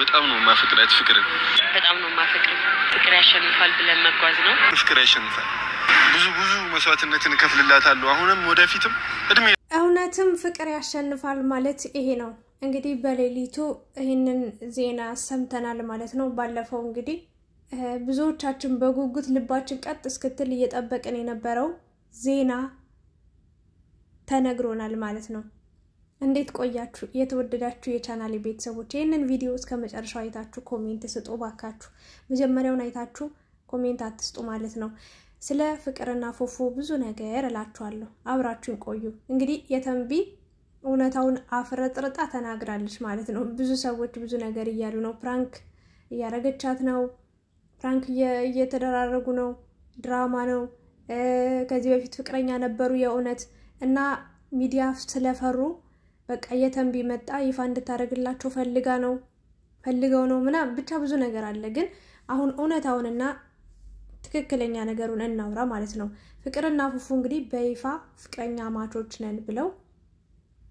በጣም ነው ማፈቅራት። በጣም ነው ማፈቅር። ፍቅር ያሸንፋል ብለን መጓዝ ነው። ፍቅር ያሸንፋል። ብዙ ብዙ መስዋዕትነትን እከፍልላታለሁ አሁንም ወደፊትም እድሜ። እውነትም ፍቅር ያሸንፋል ማለት ይሄ ነው። እንግዲህ በሌሊቱ ይህንን ዜና ሰምተናል ማለት ነው። ባለፈው እንግዲህ ብዙዎቻችን በጉጉት ልባችን ቀጥ እስክትል እየጠበቅን የነበረው ዜና ተነግሮናል ማለት ነው። እንዴት ቆያችሁ? የተወደዳችሁ የቻናሌ ቤተሰቦች ይህንን ቪዲዮ እስከ መጨረሻው አይታችሁ ኮሜንት ስጡ ባካችሁ። መጀመሪያውን አይታችሁ ኮሜንት አትስጡ ማለት ነው። ስለ ፍቅርና ፎፎ ብዙ ነገር እላችኋለሁ። አብራችሁን ቆዩ። እንግዲህ የተንቢ እውነታውን አፍረጥርጣ ተናግራለች ማለት ነው። ብዙ ሰዎች ብዙ ነገር እያሉ ነው። ፕራንክ እያረገቻት ነው። ፕራንክ እየተደራረጉ ነው። ድራማ ነው። ከዚህ በፊት ፍቅረኛ ነበሩ የእውነት እና ሚዲያ ስለፈሩ በቃ የተንቢ መጣ ይፋ እንድታደርግላቸው ፈልጋ ነው ፈልገው ነው ምናምን ብቻ ብዙ ነገር አለ። ግን አሁን እውነታውንና ትክክለኛ ነገሩን እናውራ ማለት ነው። ፍቅርና ፉፉ እንግዲህ በይፋ ፍቅረኛ ማቾች ነን ብለው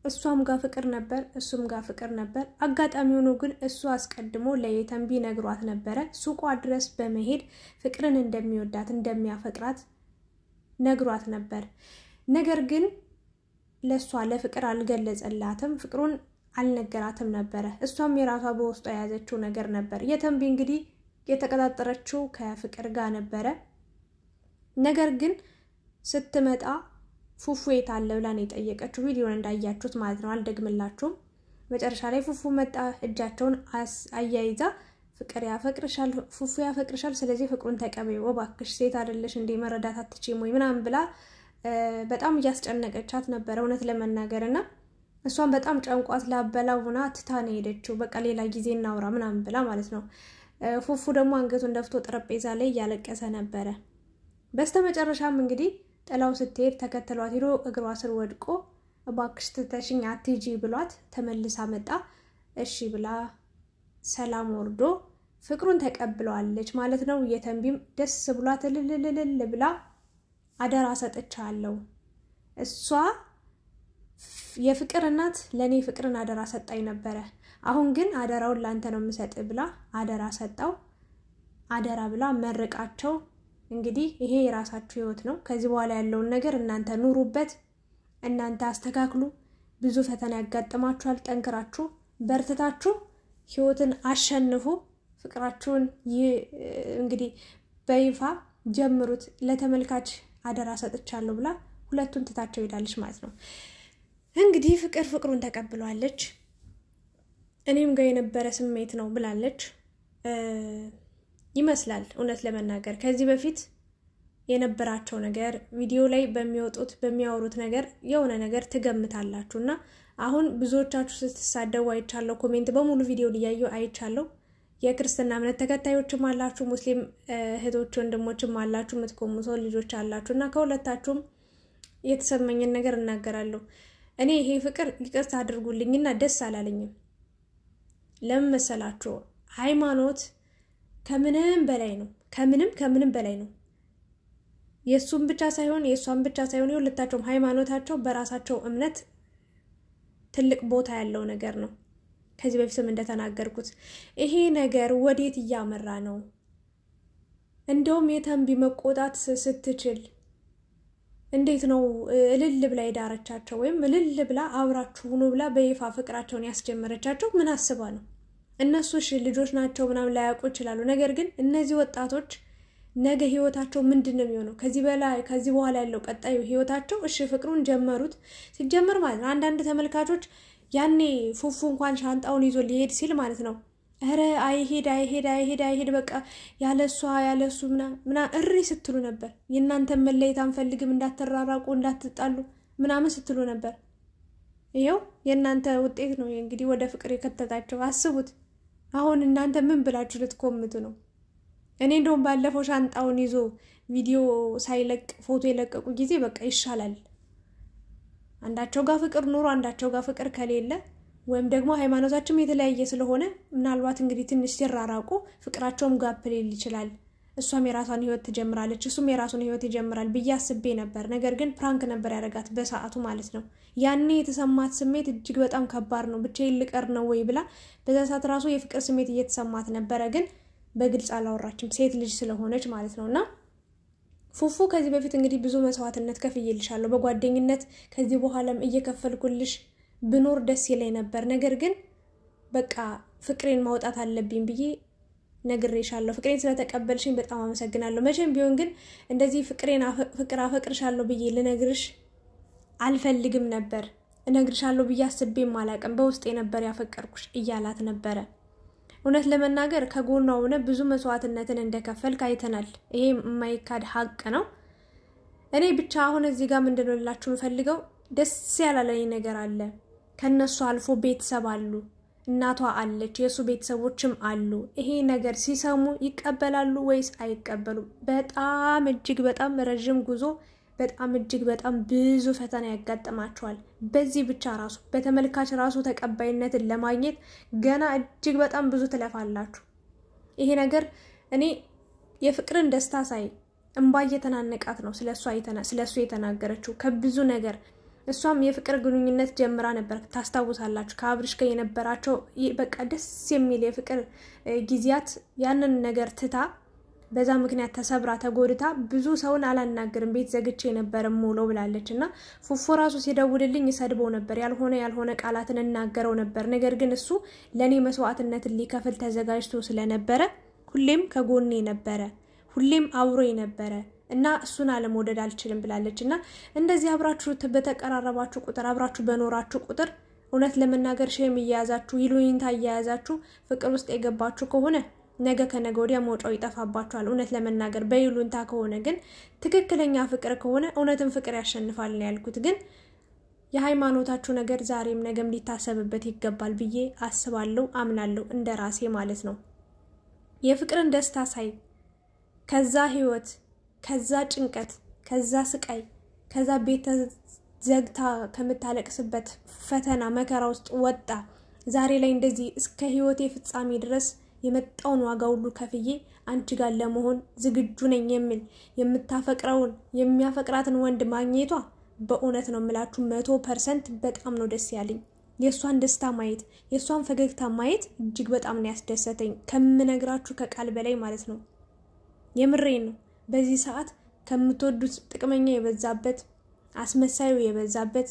እሷም ጋር ፍቅር ነበር፣ እሱም ጋር ፍቅር ነበር። አጋጣሚ ሆኖ ግን እሱ አስቀድሞ ለየተንቢ ነግሯት ነበረ። ሱቋ ድረስ በመሄድ ፍቅርን እንደሚወዳት እንደሚያፈቅራት ነግሯት ነበር። ነገር ግን ለእሷ ለፍቅር አልገለጸላትም፣ ፍቅሩን አልነገራትም ነበረ። እሷም የራሷ በውስጧ የያዘችው ነገር ነበር። የተንቢ እንግዲህ የተቀጣጠረችው ከፍቅር ጋር ነበረ። ነገር ግን ስትመጣ ፉፉ የት አለ ብላን የጠየቀችው ቪዲዮን እንዳያችሁት ማለት ነው። አልደግምላችሁም። መጨረሻ ላይ ፉፉ መጣ። እጃቸውን አያይዛ ፍቅር ያፈቅርሻል፣ ፉፉ ያፈቅርሻል፣ ስለዚህ ፍቅሩን ተቀበይው እባክሽ፣ ሴት አይደለሽ እንዴ መረዳት አትችም ወይ ምናምን ብላ በጣም እያስጨነቀቻት ነበረ እውነት ለመናገር እና እሷን በጣም ጨንቋት ላበላቡና ትታን ሄደችው። በቃ ሌላ ጊዜ እናውራ ምናምን ብላ ማለት ነው። ፉፉ ደግሞ አንገቱን ደፍቶ ጠረጴዛ ላይ እያለቀሰ ነበረ። በስተመጨረሻም እንግዲህ ጥላው ስትሄድ ተከተሏት ሄዶ እግሯ ስር ወድቆ እባክሽ ትተሽኝ አትሂጂ ብሏት ተመልሳ መጣ። እሺ ብላ ሰላም ወርዶ ፍቅሩን ተቀብለዋለች ማለት ነው። የተንቢም ደስ ብሏት እልልልልል ብላ አደራ ሰጥቻለሁ። እሷ የፍቅር እናት ለእኔ ፍቅርን አደራ ሰጣኝ ነበረ። አሁን ግን አደራውን ለአንተ ነው የምሰጥ ብላ አደራ ሰጣው። አደራ ብላ መርቃቸው። እንግዲህ ይሄ የራሳችሁ ህይወት ነው። ከዚህ በኋላ ያለውን ነገር እናንተ ኑሩበት፣ እናንተ አስተካክሉ። ብዙ ፈተና ያጋጥማችኋል። ጠንክራችሁ በርትታችሁ ህይወትን አሸንፉ። ፍቅራችሁን እንግዲህ በይፋ ጀምሩት ለተመልካች አደራ ሰጥቻለሁ ብላ ሁለቱን ትታቸው ሄዳለች ማለት ነው። እንግዲህ ፍቅር ፍቅሩን ተቀብሏለች እኔም ጋር የነበረ ስሜት ነው ብላለች ይመስላል። እውነት ለመናገር ከዚህ በፊት የነበራቸው ነገር ቪዲዮ ላይ በሚወጡት በሚያወሩት ነገር የሆነ ነገር ትገምታላችሁ እና አሁን ብዙዎቻችሁ ስትሳደቡ አይቻለሁ። ኮሜንት በሙሉ ቪዲዮ ልያየው አይቻለሁ። የክርስትና እምነት ተከታዮችም አላችሁ፣ ሙስሊም እህቶች ወንድሞችም አላችሁ፣ የምትቆሙ ሰው ልጆች አላችሁ እና ከሁለታችሁም የተሰማኝን ነገር እናገራለሁ። እኔ ይሄ ፍቅር ይቅርታ አድርጉልኝና ደስ አላለኝም። ለምን መሰላችሁ? ሃይማኖት ከምንም በላይ ነው። ከምንም ከምንም በላይ ነው። የእሱም ብቻ ሳይሆን የእሷን ብቻ ሳይሆን የሁለታቸውም ሃይማኖታቸው በራሳቸው እምነት ትልቅ ቦታ ያለው ነገር ነው። ከዚህ በፊትም እንደተናገርኩት ይሄ ነገር ወዴት እያመራ ነው? እንደውም የተንቢ መቆጣት ስትችል እንዴት ነው እልል ብላ የዳረቻቸው ወይም እልል ብላ አብራችሁ ሁኑ ብላ በይፋ ፍቅራቸውን ያስጀመረቻቸው ምን አስባ ነው? እነሱ እሺ ልጆች ናቸው ምናምን ላያውቁ ይችላሉ። ነገር ግን እነዚህ ወጣቶች ነገ ህይወታቸው ምንድን ነው የሚሆነው? ከዚህ በላይ ከዚህ በኋላ ያለው ቀጣዩ ህይወታቸው እሺ ፍቅሩን ጀመሩት ሲጀመር ማለት ነው። አንዳንድ ተመልካቾች ያኔ ፉፉ እንኳን ሻንጣውን ይዞ ሊሄድ ሲል ማለት ነው እረ አይሄድ አይሄድ አይሄድ አይሄድ በቃ ያለሷ ያለሱ ምና እሪ ስትሉ ነበር። የእናንተን መለየት አንፈልግም እንዳትራራቁ፣ እንዳትጣሉ ምናምን ስትሉ ነበር። ይኸው የእናንተ ውጤት ነው እንግዲህ ወደ ፍቅር የከተታቸው። አስቡት አሁን እናንተ ምን ብላችሁ ልትኮምቱ ነው? እኔ እንደውም ባለፈው ሻንጣውን ይዞ ቪዲዮ ሳይለቅ ፎቶ የለቀቁ ጊዜ በቃ ይሻላል አንዳቸው ጋር ፍቅር ኑሮ አንዳቸው ጋር ፍቅር ከሌለ ወይም ደግሞ ሃይማኖታቸውም የተለያየ ስለሆነ ምናልባት እንግዲህ ትንሽ ሲራራቁ ፍቅራቸውም ጋፕ ሊል ይችላል። እሷም የራሷን ህይወት ትጀምራለች፣ እሱም የራሱን ህይወት ይጀምራል ብዬ አስቤ ነበር። ነገር ግን ፕራንክ ነበር ያደረጋት በሰዓቱ ማለት ነው። ያኔ የተሰማት ስሜት እጅግ በጣም ከባድ ነው። ብቻዬን ልቀር ነው ወይ ብላ በዛ ሰዓት ራሱ የፍቅር ስሜት እየተሰማት ነበረ፣ ግን በግልጽ አላወራችም ሴት ልጅ ስለሆነች ማለት ነው እና ፉፉ ከዚህ በፊት እንግዲህ ብዙ መስዋዕትነት ከፍዬልሻለሁ፣ በጓደኝነት ከዚህ በኋላም እየከፈልኩልሽ ብኖር ደስ ይለኝ ነበር። ነገር ግን በቃ ፍቅሬን ማውጣት አለብኝ ብዬ ነግሬሻለሁ። ፍቅሬን ስለተቀበልሽኝ በጣም አመሰግናለሁ። መቼም ቢሆን ግን እንደዚህ ፍቅሬን ፍቅር አፈቅርሻለሁ ብዬ ልነግርሽ አልፈልግም ነበር። እነግርሻለሁ ብዬ አስቤም አላቅም። በውስጤ ነበር ያፈቀርኩሽ እያላት ነበረ። እውነት ለመናገር ከጎኗ ሆነ ብዙ መስዋዕትነትን እንደከፈልክ አይተናል። ይሄ የማይካድ ሀቅ ነው። እኔ ብቻ አሁን እዚህ ጋር ምንድን ነው ልላችሁ የምፈልገው ደስ ያላለኝ ነገር አለ። ከእነሱ አልፎ ቤተሰብ አሉ፣ እናቷ አለች፣ የእሱ ቤተሰቦችም አሉ። ይሄ ነገር ሲሰሙ ይቀበላሉ ወይስ አይቀበሉም? በጣም እጅግ በጣም ረዥም ጉዞ በጣም እጅግ በጣም ብዙ ፈተና ያጋጥማቸዋል። በዚህ ብቻ ራሱ በተመልካች ራሱ ተቀባይነትን ለማግኘት ገና እጅግ በጣም ብዙ ትለፋላችሁ። ይሄ ነገር እኔ የፍቅርን ደስታ ሳይ እምባ እየተናነቃት ነው ስለ እሱ የተናገረችው ከብዙ ነገር እሷም የፍቅር ግንኙነት ጀምራ ነበር። ታስታውሳላችሁ ከአብርሽ ጋር የነበራቸው በቃ ደስ የሚል የፍቅር ጊዜያት ያንን ነገር ትታ በዛ ምክንያት ተሰብራ ተጎድታ ብዙ ሰውን አላናገርም ቤት ዘግቼ ነበር ሞሎ ብላለች። እና ፉፎ ራሱ ሲደውልልኝ ይሰድበው ነበር፣ ያልሆነ ያልሆነ ቃላትን እናገረው ነበር። ነገር ግን እሱ ለእኔ መስዋዕትነትን ሊከፍል ተዘጋጅቶ ስለነበረ ሁሌም ከጎኔ ነበረ፣ ሁሌም አብሮ ነበረ እና እሱን አለመውደድ አልችልም ብላለች። እና እንደዚህ አብራችሁ በተቀራረባችሁ ቁጥር አብራችሁ በኖራችሁ ቁጥር እውነት ለመናገር ሼም እያያዛችሁ ይሉኝታ እያያዛችሁ ፍቅር ውስጥ የገባችሁ ከሆነ ነገ ከነገ ወዲያ መውጫው ይጠፋባቸዋል። እውነት ለመናገር በይሉንታ ከሆነ ግን ትክክለኛ ፍቅር ከሆነ እውነትም ፍቅር ያሸንፋል ነው ያልኩት። ግን የሃይማኖታችሁ ነገር ዛሬም ነገም ሊታሰብበት ይገባል ብዬ አስባለሁ፣ አምናለሁ፣ እንደ ራሴ ማለት ነው። የፍቅርን ደስታ ሳይ ከዛ ህይወት ከዛ ጭንቀት ከዛ ስቃይ ከዛ ቤተ ዘግታ ከምታለቅስበት ፈተና መከራ ውስጥ ወጣ ዛሬ ላይ እንደዚህ እስከ ህይወቴ ፍጻሜ ድረስ የመጣውን ዋጋ ሁሉ ከፍዬ አንቺ ጋር ለመሆን ዝግጁ ነኝ የሚል የምታፈቅረውን የሚያፈቅራትን ወንድ ማግኘቷ በእውነት ነው የምላችሁ መቶ ፐርሰንት በጣም ነው ደስ ያለኝ። የእሷን ደስታ ማየት የእሷን ፈገግታ ማየት እጅግ በጣም ነው ያስደሰተኝ፣ ከምነግራችሁ ከቃል በላይ ማለት ነው። የምሬን ነው። በዚህ ሰዓት ከምትወዱት ጥቅመኛ የበዛበት አስመሳዩ የበዛበት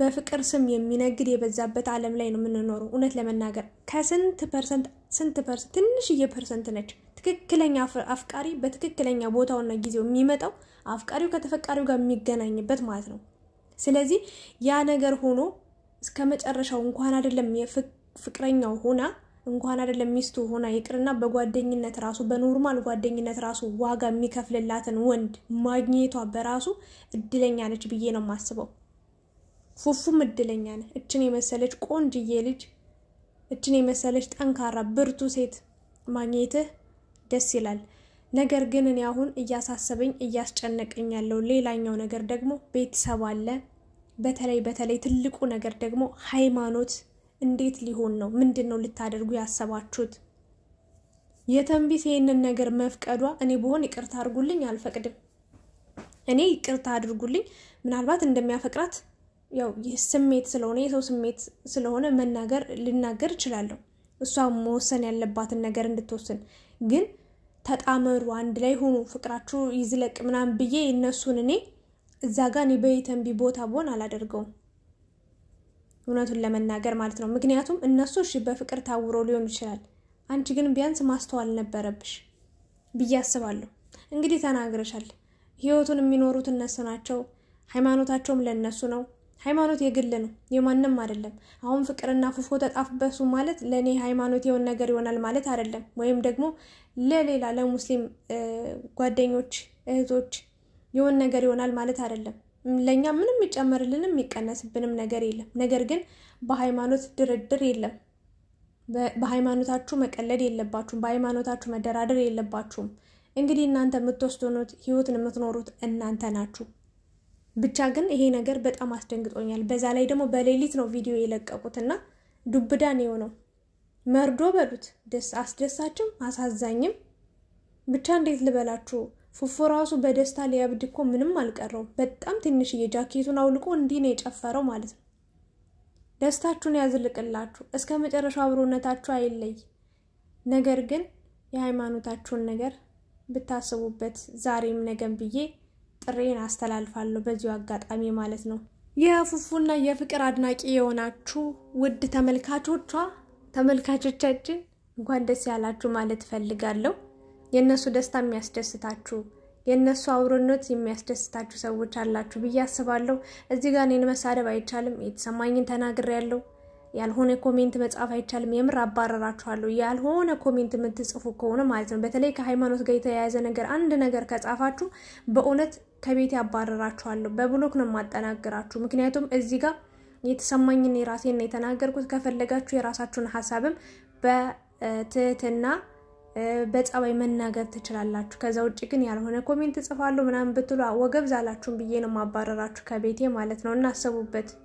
በፍቅር ስም የሚነግድ የበዛበት ዓለም ላይ ነው የምንኖረው። እውነት ለመናገር ከስንት ፐርሰንት ስንት ፐርሰንት ትንሽዬ ፐርሰንት ነች። ትክክለኛ አፍቃሪ በትክክለኛ ቦታውና ጊዜው የሚመጣው አፍቃሪው ከተፈቃሪው ጋር የሚገናኝበት ማለት ነው። ስለዚህ ያ ነገር ሆኖ እስከ መጨረሻው እንኳን አይደለም ፍቅረኛው ሆና እንኳን አይደለም ሚስቱ ሆና ይቅርና በጓደኝነት ራሱ በኖርማል ጓደኝነት ራሱ ዋጋ የሚከፍልላትን ወንድ ማግኘቷ በራሱ እድለኛ ነች ብዬ ነው የማስበው። ፉፉም እድለኛ ነ እችን የመሰለች ቆንጅዬ ልጅ እችን የመሰለች ጠንካራ ብርቱ ሴት ማግኘትህ ደስ ይላል። ነገር ግን እኔ አሁን እያሳሰበኝ እያስጨነቀኝ ያለው ሌላኛው ነገር ደግሞ ቤተሰብ አለ። በተለይ በተለይ ትልቁ ነገር ደግሞ ሃይማኖት እንዴት ሊሆን ነው? ምንድን ነው ልታደርጉ ያሰባችሁት? የተንቢት ይህንን ነገር መፍቀዷ እኔ ብሆን ይቅርታ አድርጉልኝ አልፈቅድም። እኔ ይቅርታ አድርጉልኝ ምናልባት እንደሚያፈቅራት ያው ስሜት ስለሆነ የሰው ስሜት ስለሆነ መናገር ልናገር እችላለሁ። እሷ መወሰን ያለባትን ነገር እንድትወስን ግን ተጣመሩ፣ አንድ ላይ ሆኑ፣ ፍቅራችሁ ይዝለቅ ምናምን ብዬ እነሱን እኔ እዛ ጋር እኔ በየተንቢ ቦታ ብሆን አላደርገውም። እውነቱን ለመናገር ማለት ነው። ምክንያቱም እነሱ እሺ በፍቅር ታውሮ ሊሆን ይችላል። አንቺ ግን ቢያንስ ማስተዋል ነበረብሽ ብዬ አስባለሁ። እንግዲህ ተናግረሻል። ህይወቱን የሚኖሩት እነሱ ናቸው። ሃይማኖታቸውም ለእነሱ ነው። ሃይማኖት የግል ነው፣ የማንም አይደለም። አሁን ፍቅርና ፉፎ ተጣፍበሱ ማለት ለእኔ ሃይማኖት የሆን ነገር ይሆናል ማለት አይደለም። ወይም ደግሞ ለሌላ ለሙስሊም ጓደኞች እህቶች የሆን ነገር ይሆናል ማለት አይደለም። ለእኛ ምንም ይጨመርልንም የሚቀነስብንም ነገር የለም። ነገር ግን በሃይማኖት ድርድር የለም። በሃይማኖታችሁ መቀለድ የለባችሁም። በሃይማኖታችሁ መደራደር የለባችሁም። እንግዲህ እናንተ የምትወስኑት ህይወትን የምትኖሩት እናንተ ናችሁ። ብቻ ግን ይሄ ነገር በጣም አስደንግጦኛል። በዛ ላይ ደግሞ በሌሊት ነው ቪዲዮ የለቀቁት እና ዱብዳን የሆነው መርዶ በሉት ደስ አስደሳችም አሳዛኝም ብቻ እንዴት ልበላችሁ። ፉፉ ራሱ በደስታ ሊያብድ እኮ ምንም አልቀረው በጣም ትንሽዬ ጃኬቱን አውልቆ እንዲህ ነው የጨፈረው ማለት ነው። ደስታችሁን ያዝልቅላችሁ፣ እስከ መጨረሻው አብሮነታችሁ አይለይ። ነገር ግን የሃይማኖታችሁን ነገር ብታስቡበት ዛሬም ነገም ብዬ ጥሬን አስተላልፋለሁ በዚሁ አጋጣሚ ማለት ነው። የፉፉና የፍቅር አድናቂ የሆናችሁ ውድ ተመልካቾቿ ተመልካቾቻችን እንኳን ደስ ያላችሁ ማለት እፈልጋለሁ። የእነሱ ደስታ የሚያስደስታችሁ የእነሱ አብሮነት የሚያስደስታችሁ ሰዎች አላችሁ ብዬ አስባለሁ። እዚህ ጋር እኔን መሳደብ አይቻልም። የተሰማኝን ያለው ያልሆነ ኮሜንት መጻፍ አይቻልም። የምር አባረራችኋለሁ። ያልሆነ ኮሜንት የምትጽፉ ከሆነ ማለት ነው፣ በተለይ ከሃይማኖት ጋር የተያያዘ ነገር አንድ ነገር ከጻፋችሁ በእውነት ከቤት ያባረራችኋለሁ፣ በብሎክ ነው የማጠናግራችሁ። ምክንያቱም እዚህ ጋር የተሰማኝን የራሴን የተናገርኩት። ከፈለጋችሁ የራሳችሁን ሀሳብም በትህትና በጸባይ መናገር ትችላላችሁ። ከዛ ውጭ ግን ያልሆነ ኮሜንት ጽፋለሁ ምናምን ብትሉ ወገብ ብዬ ነው ማባረራችሁ ከቤቴ ማለት ነው እናስቡበት።